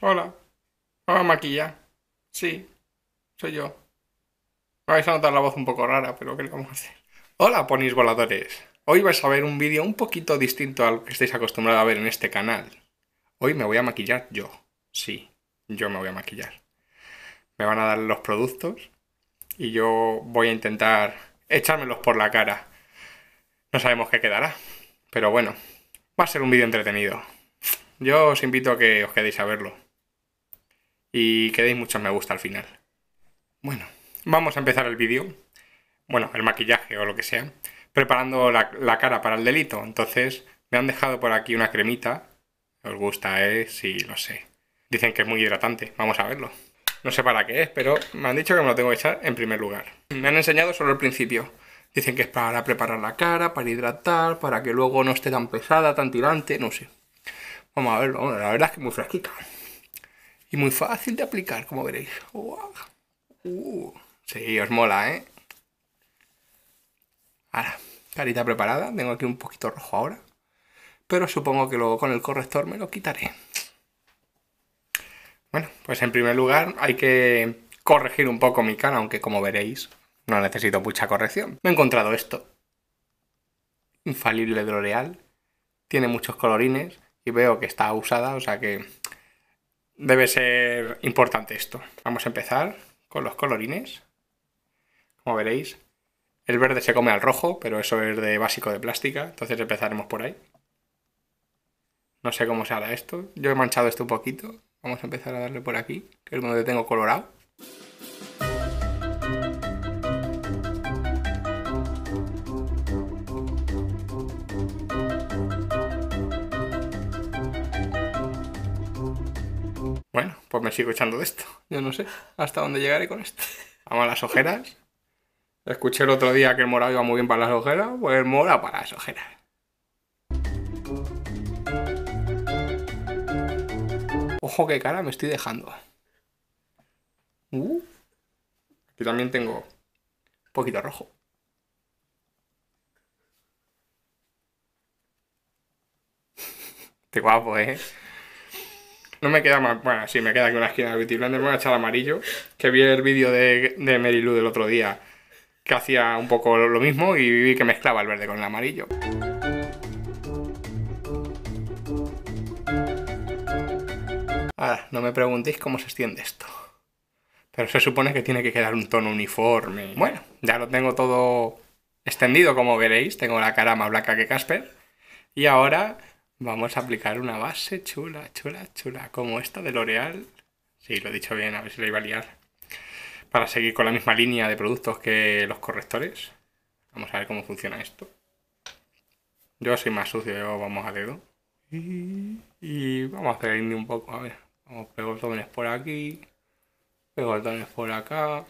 Hola. ¿Me a maquillar? Sí, soy yo. Me vais a notar la voz un poco rara, pero ¿qué le vamos a hacer? Hola, ponis voladores. Hoy vais a ver un vídeo un poquito distinto al que estáis acostumbrados a ver en este canal. Hoy me voy a maquillar yo. Sí, yo me voy a maquillar. Me van a dar los productos y yo voy a intentar echármelos por la cara. No sabemos qué quedará, pero bueno, va a ser un vídeo entretenido. Yo os invito a que os quedéis a verlo y que deis muchos me gusta al final. Bueno, vamos a empezar el vídeo, bueno, el maquillaje o lo que sea, preparando la, cara para el delito. Entonces, me han dejado por aquí una cremita. Os gusta, ¿eh? Sí, lo sé. Dicen que es muy hidratante. Vamos a verlo. No sé para qué es, pero me han dicho que me lo tengo que echar en primer lugar. Me han enseñado solo el principio. Dicen que es para preparar la cara, para hidratar, para que luego no esté tan pesada, tan tirante, no sé. Vamos a verlo. la verdad es que muy fresquita. Y muy fácil de aplicar, como veréis. Si uh, sí, os mola, ¿eh? Ahora, carita preparada. Tengo aquí un poquito rojo ahora. Pero supongo que luego con el corrector me lo quitaré. Bueno, pues en primer lugar hay que corregir un poco mi cara, aunque como veréis no necesito mucha corrección. Me he encontrado esto. Infalible de L'Oreal. Tiene muchos colorines y veo que está usada, o sea que debe ser importante esto. Vamos a empezar con los colorines. Como veréis, el verde se come al rojo, pero eso es de básico de plástica, entonces empezaremos por ahí. No sé cómo se hará esto. Yo he manchado esto un poquito. Vamos a empezar a darle por aquí, que es donde tengo colorado. me sigo echando de esto. Yo no sé hasta dónde llegaré con esto. Vamos a las ojeras. Escuché el otro día que el morado iba muy bien para las ojeras, pues el mora para las ojeras. Ojo qué cara me estoy dejando. Uh, también tengo un poquito rojo. Qué guapo, ¿eh? No me queda más. Bueno, sí, me queda aquí una esquina de Beauty Blender. Me voy a echar amarillo. Que vi el vídeo de, de Mary Lou del otro día que hacía un poco lo mismo y vi que mezclaba el verde con el amarillo. Ahora, no me preguntéis cómo se extiende esto. Pero se supone que tiene que quedar un tono uniforme. Bueno, ya lo tengo todo extendido, como veréis. Tengo la cara más blanca que Casper. Y ahora Vamos a aplicar una base chula, chula, chula, como esta de L'Oreal. Sí, lo he dicho bien, a ver si la iba a liar. Para seguir con la misma línea de productos que los correctores. Vamos a ver cómo funciona esto. Yo soy más sucio, yo vamos a dedo. Y vamos a hacer un poco, a ver. Vamos pegotones por aquí, pegotones por acá.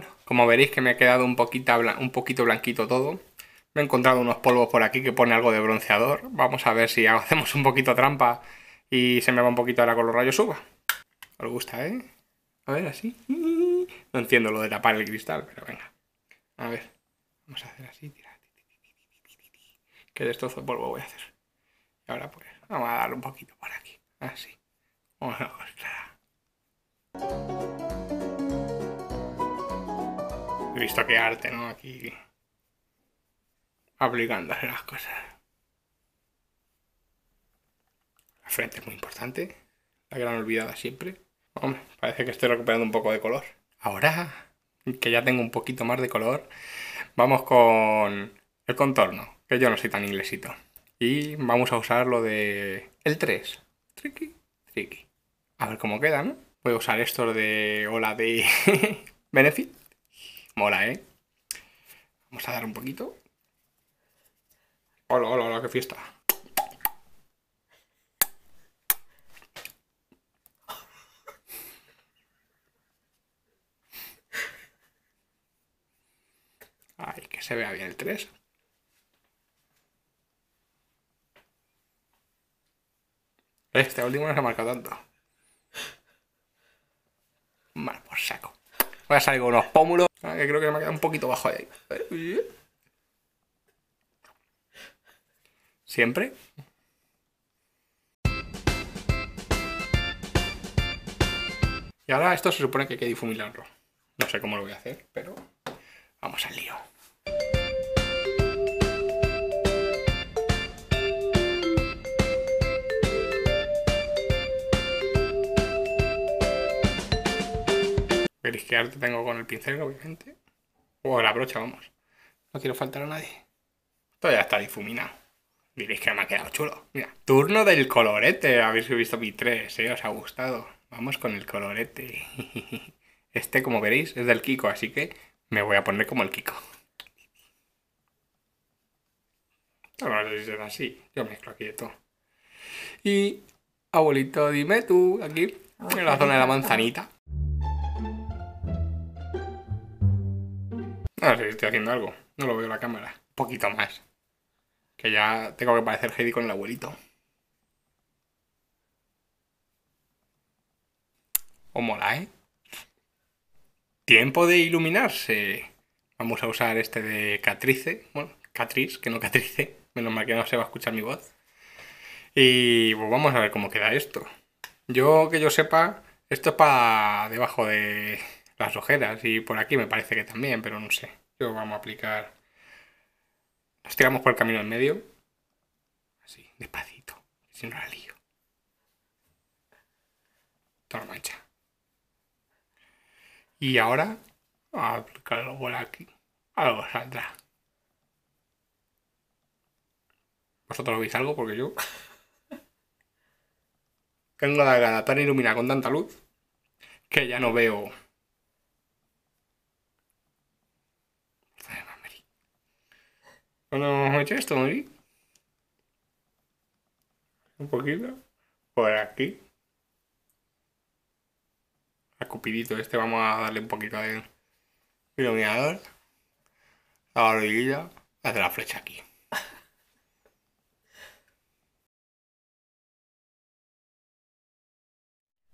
bueno, como veréis que me ha quedado un, un poquito blanquito todo. Me he encontrado unos polvos por aquí que pone algo de bronceador. Vamos a ver si hacemos un poquito trampa y se me va un poquito ahora con los rayos suba. Os gusta, ¿eh? A ver, así. No entiendo lo de tapar el cristal, pero venga. A ver. Vamos a hacer así, Qué destrozo de polvo voy a hacer. Y ahora pues, vamos a darle un poquito por aquí. Así. Vamos a visto que arte, ¿no? Aquí aplicándole las cosas. La frente es muy importante, la gran olvidada siempre. Hombre, parece que estoy recuperando un poco de color. Ahora que ya tengo un poquito más de color, vamos con el contorno, que yo no soy tan inglesito. Y vamos a usar lo de el 3. Tricky, tricky. A ver cómo queda, ¿no? Voy a usar esto de Hola de Benefit Mola, ¿eh? Vamos a dar un poquito. Hola, hola, hola, qué fiesta. Ay, que se vea bien el 3. Eh, este último no se marca tanto. Mal por saco. Voy a salir con unos pómulos. Ah, que creo que me queda un poquito bajo ahí. Siempre. Y ahora esto se supone que hay que difuminarlo. No sé cómo lo voy a hacer, pero vamos al lío. que te tengo con el pincel, obviamente. O la brocha, vamos. No quiero faltar a nadie. Esto ya está difuminado. Diréis que me ha quedado chulo. Mira, turno del colorete. Habéis visto mi 3, ¿eh? Os ha gustado. Vamos con el colorete. Este, como veréis, es del Kiko, así que me voy a poner como el Kiko. No sé si así. Yo mezclo aquí de todo. Y, abuelito, dime tú, aquí, en la zona de la manzanita. A ver, estoy haciendo algo. No lo veo la cámara. Un poquito más. Que ya tengo que parecer Heidi con el abuelito. O mola, ¿eh? Tiempo de iluminarse. Vamos a usar este de Catrice. Bueno, Catrice que no Catrice. Menos mal que no se va a escuchar mi voz. Y pues vamos a ver cómo queda esto. Yo, que yo sepa, esto es para debajo de las ojeras y por aquí me parece que también, pero no sé. Yo vamos a aplicar... Nos tiramos por el camino en medio. Así, despacito, si no la lío. Toda mancha. Y ahora, a aplicarlo por aquí. Algo saldrá. ¿Vosotros veis algo? Porque yo... Tengo la cara tan iluminada con tanta luz que ya no veo Bueno, hecho esto, ¿no? Un poquito. Por aquí. A Cupidito este vamos a darle un poquito de iluminador. A la orillita. Hace la flecha aquí.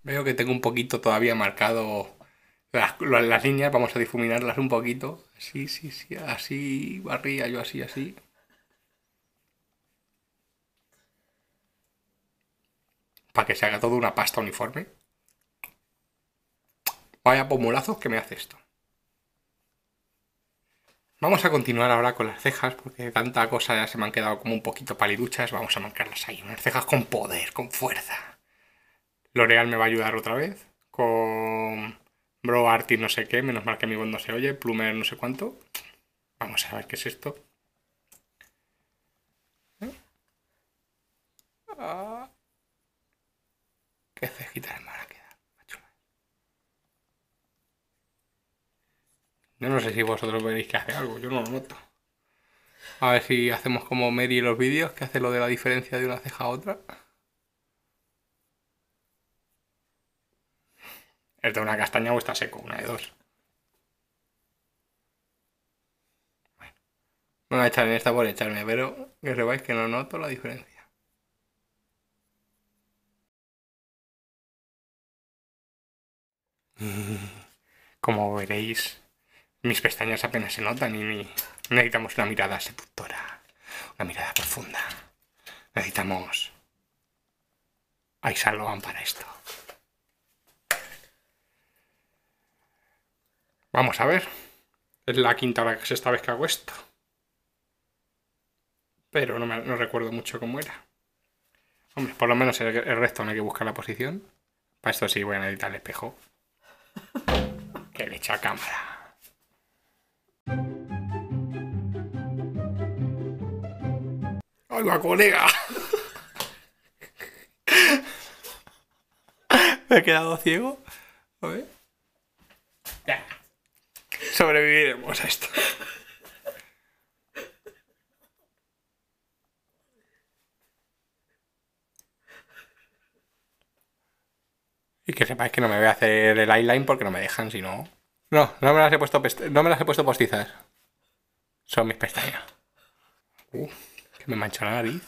Veo que tengo un poquito todavía marcado las, las líneas. Vamos a difuminarlas un poquito Sí, sí, sí, así barría yo, así, así. Para que se haga todo una pasta uniforme. Vaya pomulazos que me hace esto. Vamos a continuar ahora con las cejas, porque tanta cosa ya se me han quedado como un poquito paliduchas. Vamos a marcarlas ahí, unas cejas con poder, con fuerza. L'Oreal me va a ayudar otra vez con Bro Artis no sé qué, menos mal que mi voz no se oye, Plumer no sé cuánto. Vamos a ver qué es esto. Ah. Qué cejita quedar, queda. Yo no sé si vosotros veréis que hace algo, yo no lo noto. A ver si hacemos como Mary los vídeos, que hace lo de la diferencia de una ceja a otra. Es de una castaña o está seco, una de dos. Bueno, voy a echarme esta por echarme, pero que sepáis que no noto la diferencia. Como veréis, mis pestañas apenas se notan y necesitamos una mirada seductora, una mirada profunda. Necesitamos... Hay salón para esto. Vamos a ver. Es la quinta vez esta vez que hago esto. Pero no, me, recuerdo mucho cómo era. Hombre, por lo menos el, resto no hay que buscar la posición. Para esto sí voy a necesitar el espejo. que le echa cámara. va, colega! ¿Me he quedado ciego? A ver sobreviviremos pues, a esto. Y que sepáis que no me voy a hacer el eyeline porque no me dejan, si no. No, no me las he puesto, no me las he puesto postizas. Son mis pestañas. Uh, que me mancha la nariz.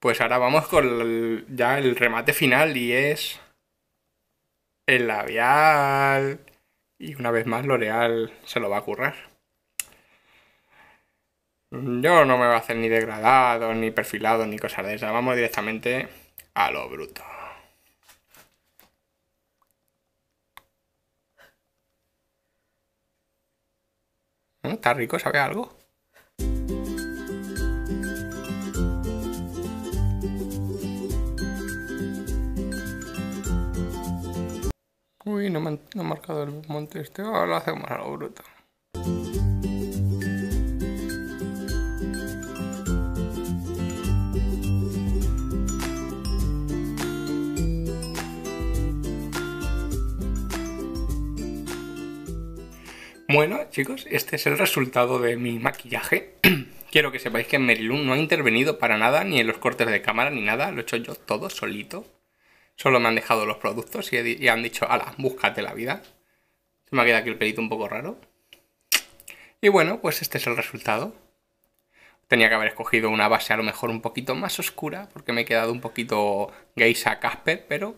Pues ahora vamos con ya el remate final y es el labial. Y una vez más L'Oreal se lo va a currar. Yo no me voy a hacer ni degradado, ni perfilado, ni cosas de esas. Vamos directamente a lo bruto. ¿Eh? Está rico, sabe algo. Uy, no me ha marcado el monte este. Ahora oh, lo hacemos a lo bruto. Bueno, chicos, este es el resultado de mi maquillaje. Quiero que sepáis que Merilun no ha intervenido para nada, ni en los cortes de cámara, ni nada. Lo he hecho yo todo solito. Solo me han dejado los productos y, han dicho, ala, búscate la vida. Se me ha quedado aquí el pelito un poco raro. Y bueno, pues este es el resultado. Tenía que haber escogido una base a lo mejor un poquito más oscura, porque me he quedado un poquito geisha Casper, pero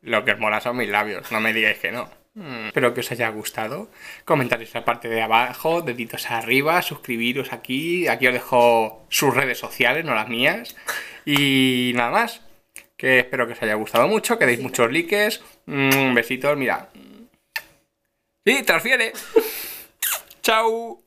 lo que os mola son mis labios, no me digáis que no. Mm, espero que os haya gustado. Comentarios en la parte de abajo, deditos arriba, suscribiros aquí. Aquí os dejo sus redes sociales, no las mías. Y nada más que espero que os haya gustado mucho, que deis muchos likes, mm, besitos, mira. Y transfiere. Chao.